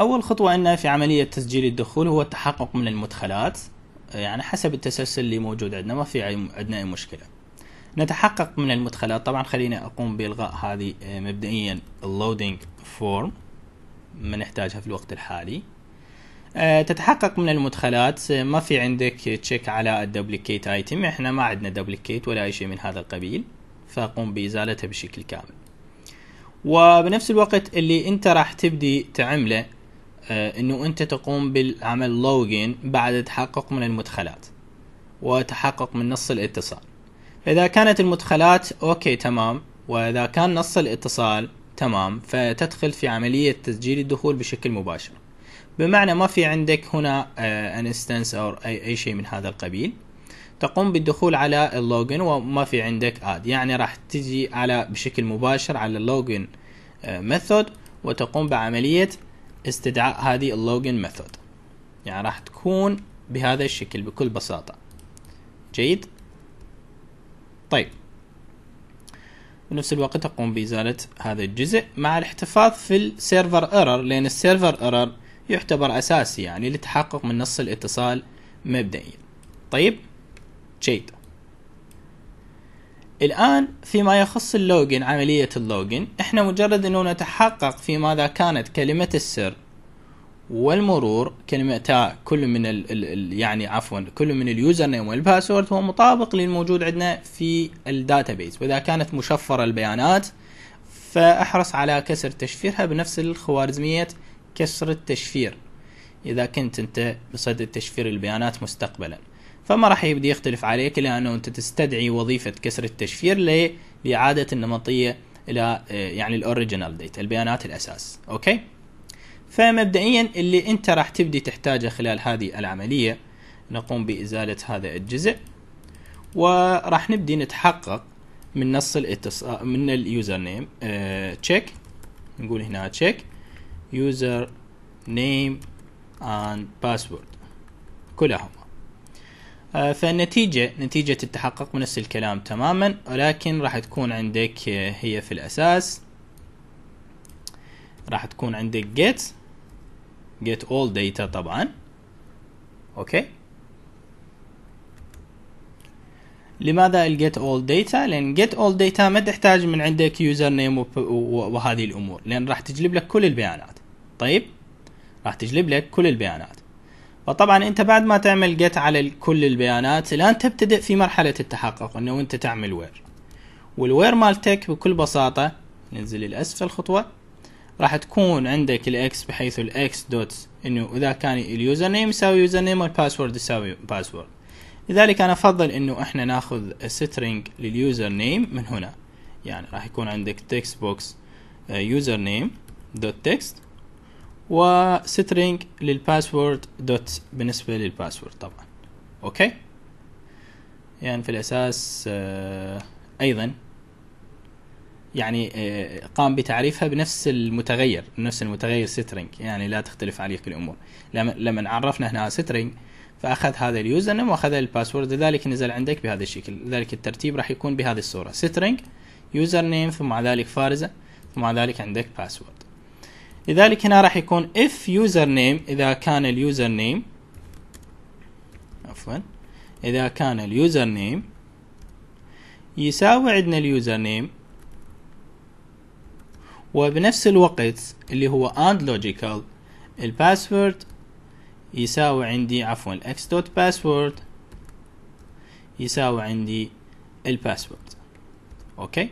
أول خطوة عندنا في عملية تسجيل الدخول هو التحقق من المدخلات يعني حسب التسلسل اللي موجود عندنا ما في عندنا أي مشكلة نتحقق من المدخلات طبعا خليني أقوم بإلغاء هذه آه، مبدئيا اللودينج فورم ما نحتاجها في الوقت الحالي آه، تتحقق من المدخلات آه، ما في عندك تشيك على الدوبليكيت ايتم احنا ما عندنا دوبليكيت ولا اي شيء من هذا القبيل فاقوم بازالتها بشكل كامل وبنفس الوقت اللي انت راح تبدي تعمله آه، انه انت تقوم بالعمل لوجين بعد التحقق من المدخلات وتحقق من نص الاتصال فاذا كانت المدخلات اوكي تمام واذا كان نص الاتصال تمام فتدخل في عملية تسجيل الدخول بشكل مباشر بمعنى ما في عندك هنا ان انستنس او أي شيء من هذا القبيل تقوم بالدخول على اللوجن وما في عندك اد يعني راح تجي على بشكل مباشر على اللوجن ميثود آه، وتقوم بعملية استدعاء هذه اللوجن ميثود يعني راح تكون بهذا الشكل بكل بساطة جيد طيب بنفس الوقت أقوم بإزالة هذا الجزء مع الاحتفاظ في السيرفر ايرور لأن السيرفر ايرور يعتبر أساسي يعني للتحقق من نص الاتصال مبدئيا طيب جيد الآن فيما يخص اللوجن عملية اللوجن احنا مجرد انه نتحقق في ماذا كانت كلمة السر والمرور كلمتا كل من الـ الـ يعني عفوا كل من اليوزر نيم والباسورد هو مطابق للموجود عندنا في الداتابيس واذا كانت مشفرة البيانات فاحرص على كسر تشفيرها بنفس الخوارزمية كسر التشفير اذا كنت انت بصدد تشفير البيانات مستقبلا فما راح يبدي يختلف عليك لانه انت تستدعي وظيفه كسر التشفير لاعاده النمطيه الى آه، يعني الاوريجينال ديتا البيانات الاساس اوكي فمبدئيا اللي انت راح تبدي تحتاجه خلال هذه العمليه نقوم بازاله هذا الجزء وراح نبدي نتحقق من نص الاتصال آه، من اليوزر نيم تشيك نقول هنا تشيك يوزر نيم اند باسورد كلهم آه، فالنتيجة نتيجة التحقق من نفس الكلام تماما ولكن راح تكون عندك آه، هي في الأساس راح تكون عندك get get all data طبعا اوكي لماذا ال get all data لان get all data ما تحتاج من عندك user name وهذه الامور لان راح تجلب لك كل البيانات طيب راح تجلب لك كل البيانات وطبعا انت بعد ما تعمل جيت على كل البيانات الان تبتدئ في مرحله التحقق انه انت تعمل وير والوير مالتك بكل بساطه ننزل الاسفل الخطوة راح تكون عندك الاكس بحيث الاكس دوت انه اذا كان اليوزر نيم يساوي يوزر نيم والباسورد يساوي باسورد لذلك انا افضل انه احنا ناخذ سترينج لليوزر نيم من هنا يعني راح يكون عندك تكست بوكس يوزر نيم دوت تكست وسترنج للباسورد دوت بالنسبة للباسورد طبعا اوكي يعني في الاساس آه، ايضا يعني آه، قام بتعريفها بنفس المتغير نفس المتغير سترنج يعني لا تختلف عليك الامور لما عرفنا هنا سترنج فاخذ هذا اليوزر نيم واخذ الباسورد لذلك نزل عندك بهذا الشكل لذلك الترتيب راح يكون بهذه الصوره سترنج يوزر نيم ثم ذلك فارزه ثم ذلك عندك باسورد لذلك هنا راح يكون if username إذا كان اليوزر نيم عفوا إذا كان اليوزر نيم يساوي عندنا اليوزر نيم وبنفس الوقت اللي هو and logical الباسورد يساوي عندي عفوا x dot password يساوي عندي الباسورد اوكي okay.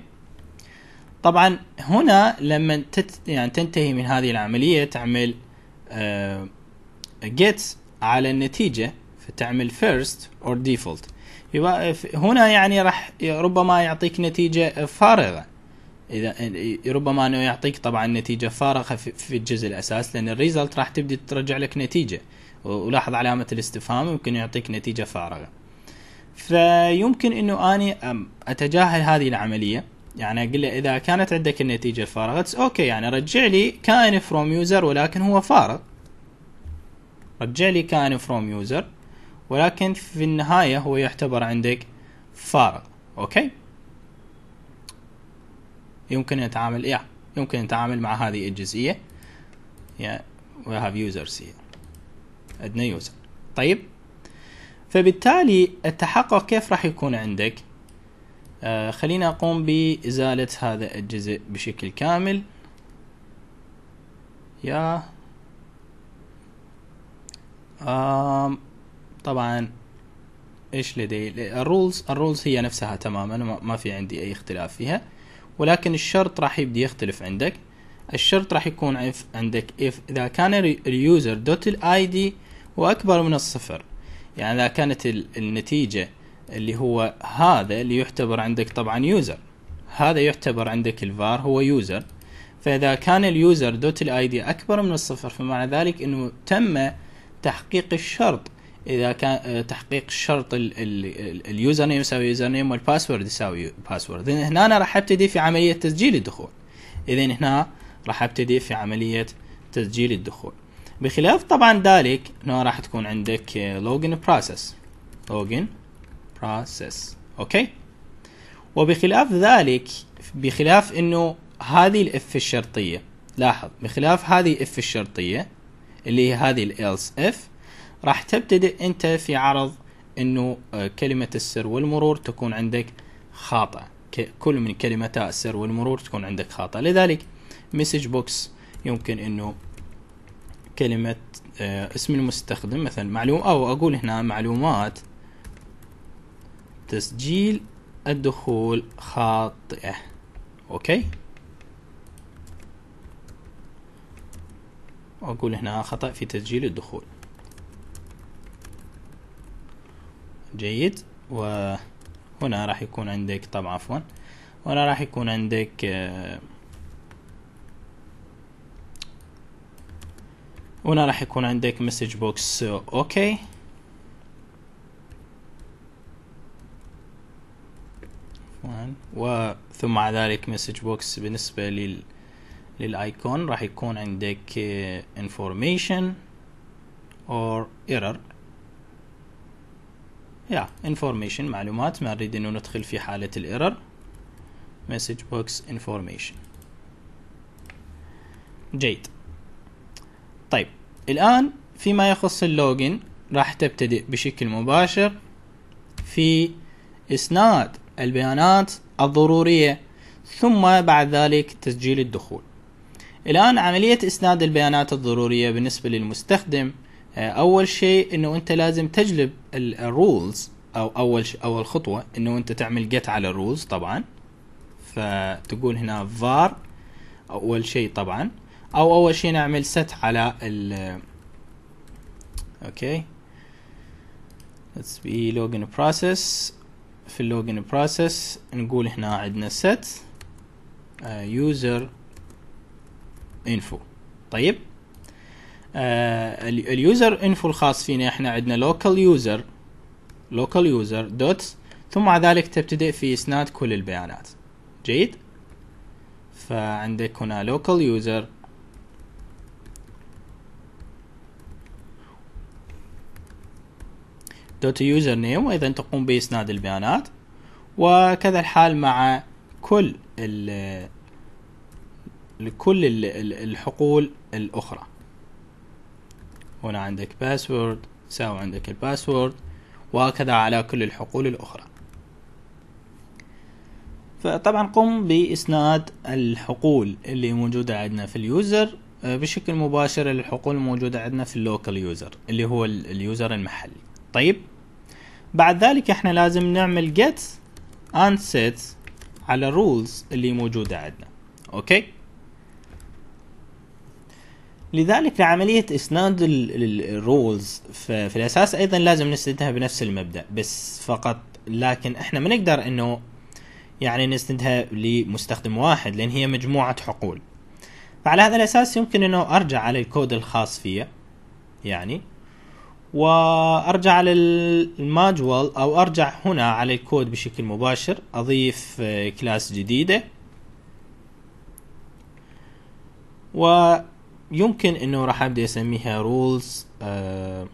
طبعا هنا لما تت يعني تنتهي من هذه العمليه تعمل جيت آه، على النتيجه فتعمل فيرست اور ديفولت هنا يعني راح ربما يعطيك نتيجه فارغه اذا ربما انه يعطيك طبعا نتيجه فارغه في الجزء الاساس لان الريزلت راح تبدي ترجع لك نتيجه ولاحظ علامه الاستفهام يمكن يعطيك نتيجه فارغه فيمكن انه اني اتجاهل هذه العمليه يعني اقول له اذا كانت عندك النتيجه الفارغه اوكي يعني رجع لي كائن فروم يوزر ولكن هو فارغ رجع لي كائن فروم يوزر ولكن في النهايه هو يعتبر عندك فارغ اوكي يمكن نتعامل إيه يمكن نتعامل مع هذه الجزئيه يا وي هاف يوزرز here عندنا يوزر طيب فبالتالي التحقق كيف راح يكون عندك آه خليني أقوم بإزالة هذا الجزء بشكل كامل يا آم طبعا ايش لدي الرولز الرولز هي نفسها تماما ما في عندي اي اختلاف فيها ولكن الشرط راح يبدي يختلف عندك الشرط راح يكون عندك if اذا كان اليوزر دوت الاي دي واكبر من الصفر يعني اذا كانت النتيجه اللي هو هذا اللي يعتبر عندك طبعا يوزر هذا يعتبر عندك الفار هو يوزر فاذا كان اليوزر دوت الاي دي اكبر من الصفر فمعنى ذلك انه تم تحقيق الشرط اذا كان آه، تحقيق الشرط اليوزر نيم يساوي يوزر نيم والباسورد يساوي باسورد هنا أنا راح ابتدي في عمليه تسجيل الدخول اذا هنا راح ابتدي في عمليه تسجيل الدخول بخلاف طبعا ذلك انه راح تكون عندك لوجن بروسس لوجن process اوكي وبخلاف ذلك بخلاف انه هذه الاف الشرطيه لاحظ بخلاف هذه الاف الشرطيه اللي هي هذه الالس اف راح تبتدئ انت في عرض انه آه، كلمه السر والمرور تكون عندك خاطئه كل من كلمتا السر والمرور تكون عندك خاطئه لذلك مسج بوكس يمكن انه كلمه آه، اسم المستخدم مثلا معلوم او اقول هنا معلومات تسجيل الدخول خاطئة أوكي وأقول هنا خطأ في تسجيل الدخول جيد وهنا راح يكون عندك طبعا عفوا وهنا راح يكون عندك هنا راح يكون عندك مسج بوكس آه، اوكي وثم مع ذلك مسج بوكس بالنسبة لل للايكون راح يكون عندك انفورميشن اور ايرور يا انفورميشن معلومات ما نريد انه ندخل في حالة الايرور مسج بوكس انفورميشن جيد طيب الآن فيما يخص اللوجن راح تبتدئ بشكل مباشر في إسناد البيانات الضرورية ثم بعد ذلك تسجيل الدخول الآن عملية إسناد البيانات الضرورية بالنسبة للمستخدم آه، أول شيء أنه أنت لازم تجلب الرولز أو أول أول خطوة أنه أنت تعمل جت على الرولز طبعا فتقول هنا var أول شيء طبعا أو أول شيء نعمل set على ال آه، أوكي let's be login process في اللوجن بروسيس نقول هنا عندنا set آه، user info طيب آه اليوزر انفو الخاص فينا احنا عندنا لوكال يوزر لوكال يوزر دوت ثم مع ذلك تبتدئ في اسناد كل البيانات جيد فعندك هنا لوكال يوزر دوت يوزر نيم وايضا تقوم باسناد البيانات وكذا الحال مع كل لكل الحقول الاخرى هنا عندك باسورد ساو عندك الباسورد وهكذا على كل الحقول الاخرى فطبعا قم باسناد الحقول اللي موجوده عندنا في اليوزر آه، بشكل مباشر للحقول الموجوده عندنا في اللوكال يوزر اللي هو اليوزر المحلي طيب بعد ذلك احنا لازم نعمل get and set على rules اللي موجودة عندنا اوكي لذلك لعملية اسناد الرولز في الاساس ايضا لازم نسندها بنفس المبدأ بس فقط لكن احنا ما نقدر انه يعني نسندها لمستخدم واحد لان هي مجموعة حقول فعلى هذا الاساس يمكن انه ارجع على الكود الخاص فيه يعني وارجع على او ارجع هنا على الكود بشكل مباشر اضيف آه، كلاس جديده ويمكن انه راح ابدا اسميها رولز آه،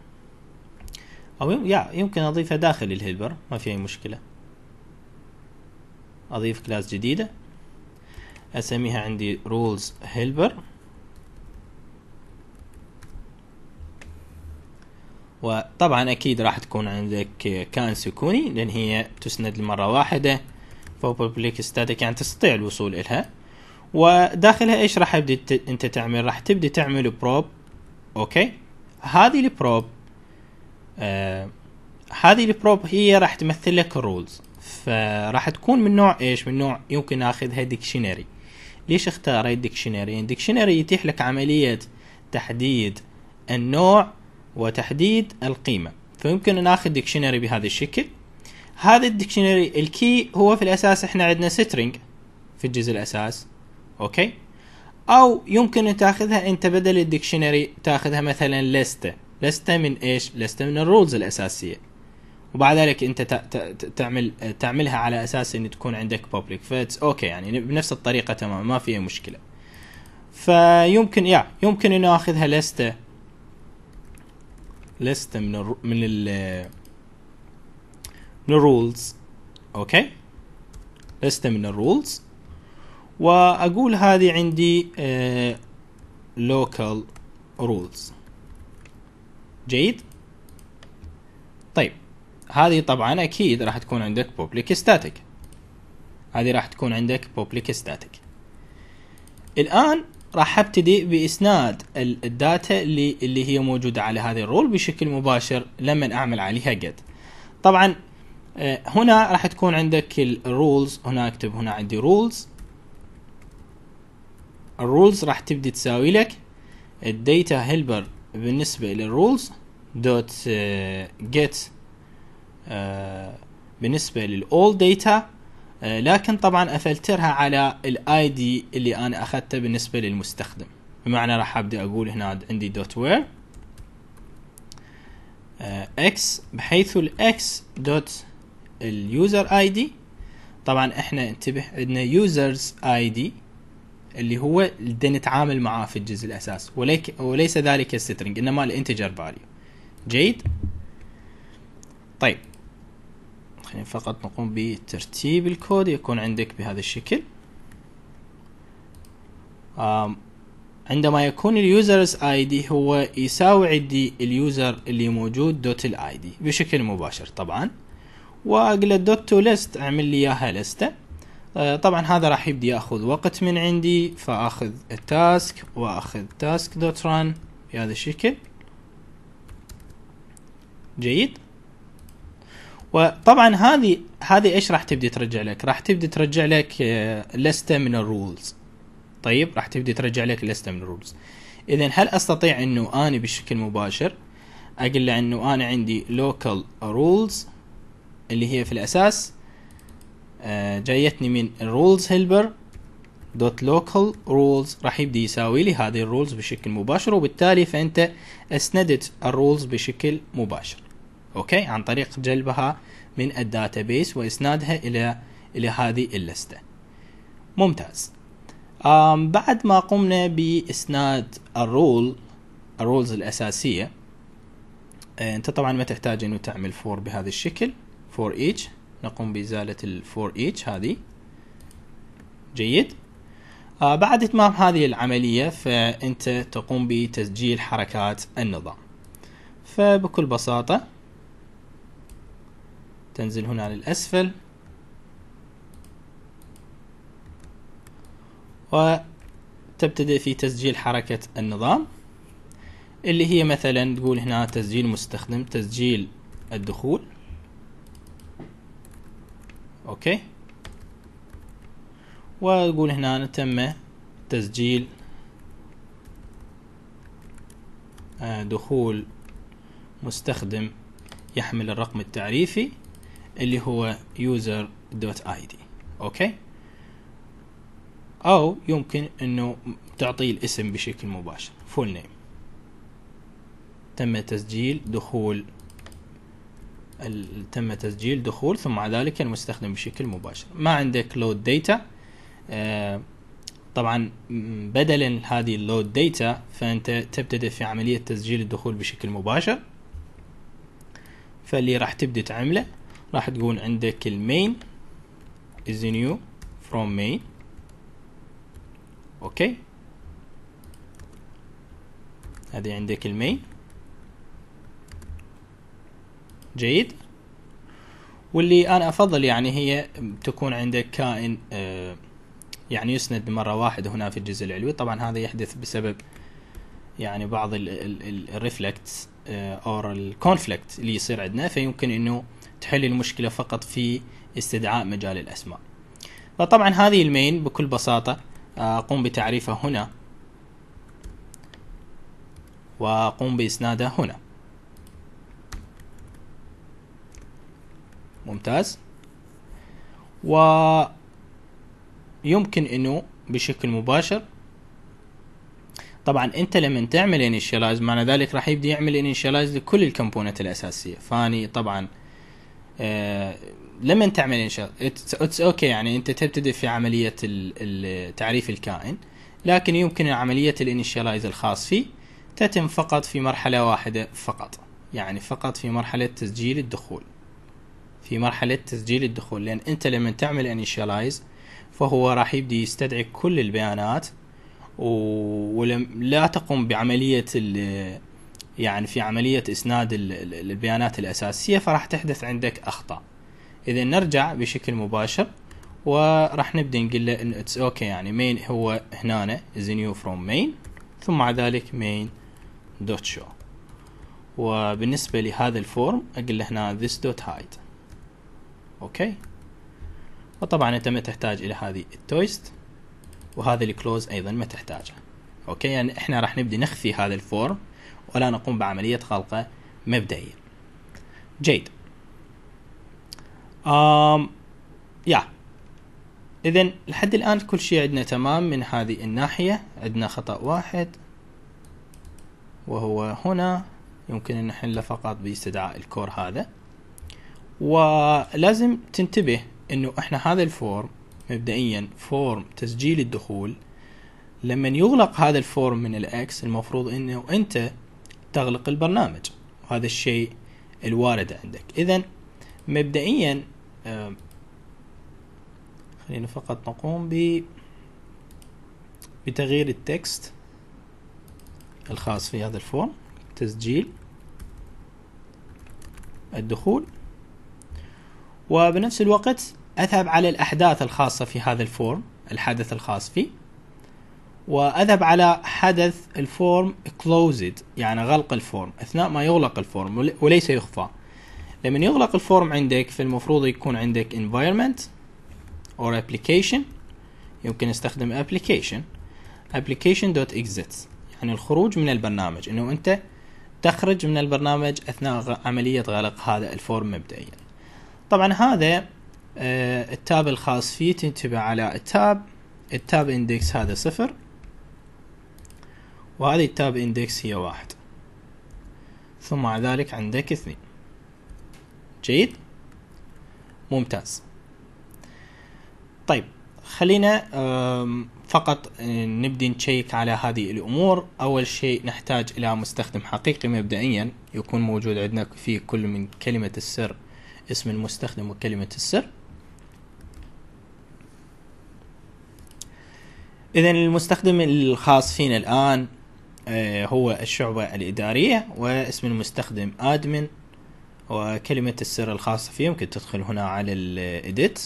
او يمكن اضيفها داخل الهيلبر ما في اي مشكله اضيف كلاس جديده اسميها عندي رولز هيلبر وطبعا اكيد راح تكون عندك كان سكوني لان هي تسند لمره واحده بوبليك ستاتيك يعني تستطيع الوصول الها وداخلها ايش راح تبدي انت تعمل راح تبدي تعمل بروب اوكي هذه البروب آه هذه البروب هي راح تمثل لك الرولز فراح تكون من نوع ايش من نوع يمكن اخذها ديكشنري ليش اختاريت ديكشنري ديكشنري يتيح لك عمليه تحديد النوع وتحديد القيمة فيمكن ناخذ ديكشنري بهذا الشكل هذا الديكشنري الكي هو في الأساس احنا عندنا سترينج في الجزء الأساس أوكي أو يمكن أن تاخذها أنت بدل الديكشنري تاخذها مثلا لستة لستة من إيش لستة من الرولز الأساسية وبعد ذلك انت تعمل تعملها على اساس ان تكون عندك بابليك فاتس اوكي يعني بنفس الطريقه تمام ما فيها مشكله فيمكن يا يمكن انه اخذها لستة ليست من الـ من ال من الرولز اوكي ليست من الرولز واقول هذه عندي لوكال آه، رولز جيد طيب هذه طبعا اكيد راح تكون عندك public static هذه راح تكون عندك public static الان راح ابتدي باسناد الداتا اللي اللي هي موجوده على هذه الرول بشكل مباشر لما اعمل عليها جيت طبعا آه، هنا راح تكون عندك الرولز هنا اكتب هنا عندي رولز الرولز راح تبدي تساوي لك الداتا هيلبر بالنسبه للرولز دوت جيت آه، آه، بالنسبه للاول داتا آه، لكن طبعا افلترها على الاي دي اللي انا اخذته بالنسبه للمستخدم بمعنى راح ابدا اقول هنا عندي دوت وير اكس آه، بحيث الاكس دوت اليوزر اي دي طبعا احنا انتبه عندنا يوزرز اي دي اللي هو اللي نتعامل معاه في الجزء الاساس وليك وليس ذلك السترنج انما الانتجر فاليو جيد طيب خلينا يعني فقط نقوم بترتيب الكود يكون عندك بهذا الشكل عندما يكون اليوزرز اي دي هو يساوي عندي اليوزر اللي موجود دوت الاي دي بشكل مباشر طبعا واقلد دوت تو ليست اعمل لي اياها لسته آه، طبعا هذا راح يبدي ياخذ وقت من عندي فاخذ التاسك واخذ تاسك دوت ران بهذا الشكل جيد وطبعا هذه هذه ايش راح تبدي ترجع لك؟ راح تبدي ترجع لك لسته من الرولز طيب راح تبدي ترجع لك لسته من الرولز اذا هل استطيع انه اني بشكل مباشر اقول له انه انا عندي لوكال رولز اللي هي في الاساس آه، جايتني من rules هيلبر دوت لوكال رولز راح يبدي يساوي لي هذه الرولز بشكل مباشر وبالتالي فانت اسندت الرولز بشكل مباشر أوكي عن طريق جلبها من الداتابيس وإسنادها إلى إلى هذه اللستة ممتاز بعد ما قمنا بإسناد الرول الرولز الأساسية آه، أنت طبعا ما تحتاج أنه تعمل فور بهذا الشكل فور إيتش نقوم بإزالة الفور إيتش هذه جيد آه بعد إتمام هذه العملية فأنت تقوم بتسجيل حركات النظام فبكل بساطة تنزل هنا للأسفل الأسفل وتبتدأ في تسجيل حركة النظام اللي هي مثلا تقول هنا تسجيل مستخدم تسجيل الدخول اوكي وتقول هنا تم تسجيل آه، دخول مستخدم يحمل الرقم التعريفي اللي هو user.id دوت اي دي اوكي او يمكن انه تعطيه الاسم بشكل مباشر فول نيم تم تسجيل دخول تم تسجيل دخول ثم بعد ذلك المستخدم بشكل مباشر ما عندك لود ديتا آه طبعا بدلا هذه اللود ديتا فانت تبتدئ في عمليه تسجيل الدخول بشكل مباشر فاللي راح تبدا تعمله راح تكون عندك المين is new from main اوكي هذه عندك المين جيد واللي انا افضل يعني هي تكون عندك كائن آه، يعني يسند بمره واحده هنا في الجزء العلوي طبعا هذا يحدث بسبب يعني بعض الريفلكتس او الكونفليكت اللي يصير عندنا فيمكن انه تحل المشكلة فقط في استدعاء مجال الأسماء فطبعا هذه المين بكل بساطة أقوم آه، بتعريفها هنا وأقوم بإسنادها هنا ممتاز ويمكن أنه بشكل مباشر طبعا انت لما تعمل انيشاليز معنى ذلك راح يبدا يعمل انيشاليز لكل الكمبونات الاساسيه فاني طبعا آه، لما تعمل انشاء اتس اوكي يعني انت تبتدئ في عمليه تعريف الكائن لكن يمكن عمليه الانيشيالايز الخاص فيه تتم فقط في مرحله واحده فقط يعني فقط في مرحله تسجيل الدخول في مرحله تسجيل الدخول لان انت لما تعمل انيشيالايز فهو راح يبدي يستدعي كل البيانات ولم لا تقوم بعمليه يعني في عملية إسناد البيانات الأساسية فراح تحدث عندك أخطاء إذا نرجع بشكل مباشر وراح نبدأ نقول له إن اتس أوكي يعني مين هو هنا is new from main ثم مع ذلك main دوت شو وبالنسبة لهذا الفورم أقول له هنا this dot hide أوكي وطبعا أنت ما تحتاج إلى هذه التويست وهذا الكلوز أيضا ما تحتاجه أوكي يعني إحنا راح نبدأ نخفي هذا الفورم ولا نقوم بعملية خلقه مبدئيا جيد آم يا إذا لحد الآن كل شيء عندنا تمام من هذه الناحية عندنا خطأ واحد وهو هنا يمكن أن نحله فقط باستدعاء الكور هذا ولازم تنتبه أنه إحنا هذا الفورم مبدئيا فورم تسجيل الدخول لما يغلق هذا الفورم من الأكس المفروض أنه أنت تغلق البرنامج وهذا الشيء الوارد عندك اذا مبدئيا خلينا فقط نقوم ب بتغيير التكست الخاص في هذا الفورم تسجيل الدخول وبنفس الوقت أذهب على الأحداث الخاصة في هذا الفورم الحدث الخاص فيه واذهب على حدث الفورم كلوزد يعني غلق الفورم اثناء ما يغلق الفورم وليس يخفى لما يغلق الفورم عندك فالمفروض يكون عندك environment or application يمكن استخدم application application.exit يعني الخروج من البرنامج انه انت تخرج من البرنامج اثناء عملية غلق هذا الفورم مبدئيا طبعا هذا آه، التاب الخاص فيه تنتبه على التاب التاب اندكس هذا صفر وهذه التاب اندكس هي واحد ثم مع ذلك عندك اثنين جيد ممتاز طيب خلينا فقط آه، نبدي نشيك على هذه الأمور أول شيء نحتاج إلى مستخدم حقيقي مبدئيا يكون موجود عندنا في كل من كلمة السر اسم المستخدم وكلمة السر إذا المستخدم الخاص فينا الآن آه، هو الشعبة الإدارية واسم المستخدم admin وكلمة السر الخاصة فيه ممكن تدخل هنا على الإديت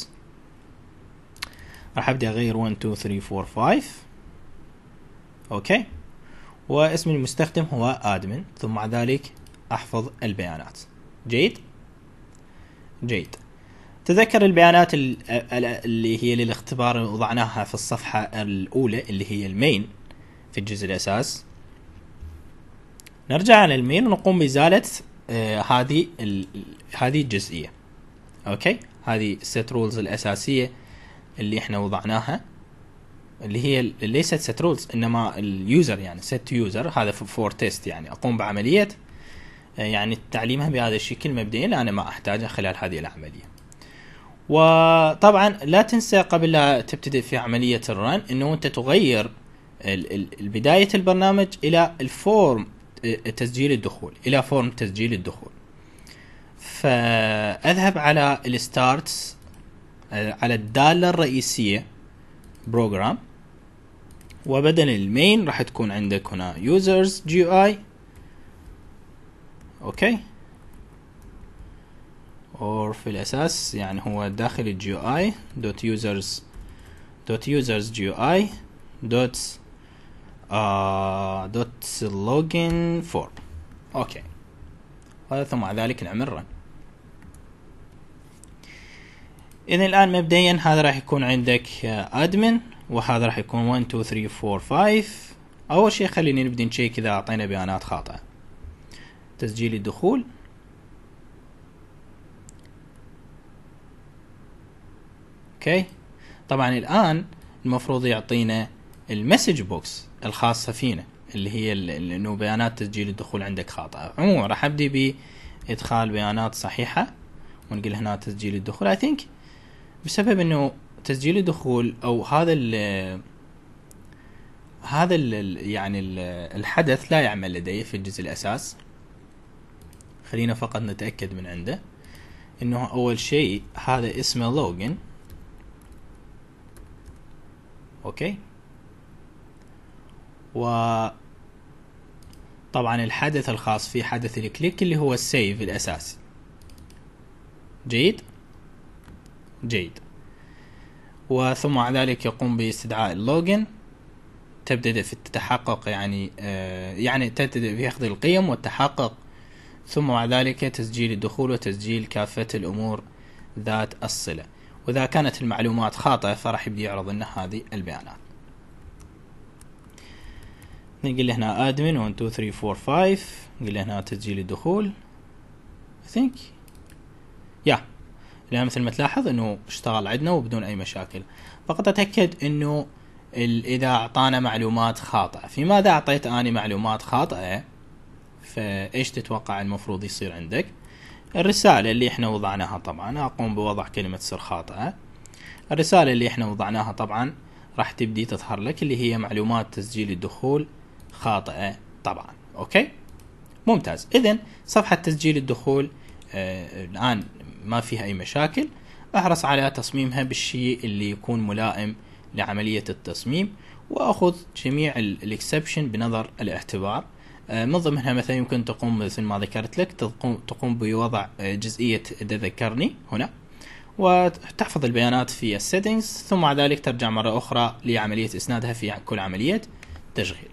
راح أبدأ أغير 1 2 3 4 5 أوكي واسم المستخدم هو admin ثم مع ذلك أحفظ البيانات جيد جيد تذكر البيانات اللي هي للاختبار وضعناها في الصفحة الأولى اللي هي المين في الجزء الأساس نرجع على المين ونقوم بازاله آه، هذه ال... هذه الجزئيه اوكي هذه الست رولز الاساسيه اللي احنا وضعناها اللي هي ليست ست رولز انما اليوزر يعني ست يوزر هذا فور تيست يعني اقوم بعمليه آه، يعني تعليمها بهذا الشكل مبدئيا انا ما احتاجه خلال هذه العمليه وطبعا لا تنسى قبل لا تبتدئ في عمليه الرن انه انت تغير بدايه البرنامج الى الفورم تسجيل الدخول الى فورم تسجيل الدخول فاذهب على الستارتس آه، على الداله الرئيسيه بروجرام وبدل المين راح تكون عندك هنا جي اي اوكي اور في الاساس يعني هو داخل الجي اي دوت يوزرز دوت جي اي دوت آه، دوت لوجن فور اوكي ثم بعد ذلك نعمل رن اذا الان مبدئيا هذا راح يكون عندك ادمن وهذا راح يكون 1 2 3 4 5 اول شيء خليني نبدا نشيك اذا اعطينا بيانات خاطئه تسجيل الدخول اوكي طبعا الان المفروض يعطينا المسج بوكس الخاصه فينا اللي هي انه بيانات تسجيل الدخول عندك خاطئه عموما راح ابدي بادخال بيانات صحيحه ونقول هنا تسجيل الدخول اي ثينك بسبب انه تسجيل الدخول او هذا ال هذا ال يعني الـ الحدث لا يعمل لدي في الجزء الاساس خلينا فقط نتاكد من عنده انه اول شيء هذا اسمه لوجن اوكي و طبعا الحدث الخاص في حدث الكليك اللي هو السيف الأساسي جيد جيد وثم بعد ذلك يقوم باستدعاء اللوجن تبدأ في التحقق يعني آه يعني تبدأ في أخذ القيم والتحقق ثم بعد ذلك تسجيل الدخول وتسجيل كافة الأمور ذات الصلة وإذا كانت المعلومات خاطئة فراح يبدي يعرض لنا هذه البيانات نقول هنا ادمن 1 2 3 4 5 نقول هنا تسجيل الدخول ثينك يا yeah. الان مثل ما تلاحظ انه اشتغل عندنا وبدون اي مشاكل فقط اتاكد انه اذا اعطانا معلومات خاطئه في ماذا اعطيت اني معلومات خاطئه فايش تتوقع المفروض يصير عندك الرساله اللي احنا وضعناها طبعا اقوم بوضع كلمه سر خاطئه الرساله اللي احنا وضعناها طبعا راح تبدي تظهر لك اللي هي معلومات تسجيل الدخول خاطئه طبعا اوكي ممتاز اذا صفحه تسجيل الدخول آه، الان ما فيها اي مشاكل احرص على تصميمها بالشيء اللي يكون ملائم لعمليه التصميم واخذ جميع الاكسبشن بنظر الاعتبار آه، من ضمنها مثلا يمكن تقوم مثل ما ذكرت لك تقوم بوضع آه، جزئية اذا ذكرني هنا وتحفظ البيانات في السيتنجز ثم بعد ذلك ترجع مرة أخرى لعملية إسنادها في كل عملية تشغيل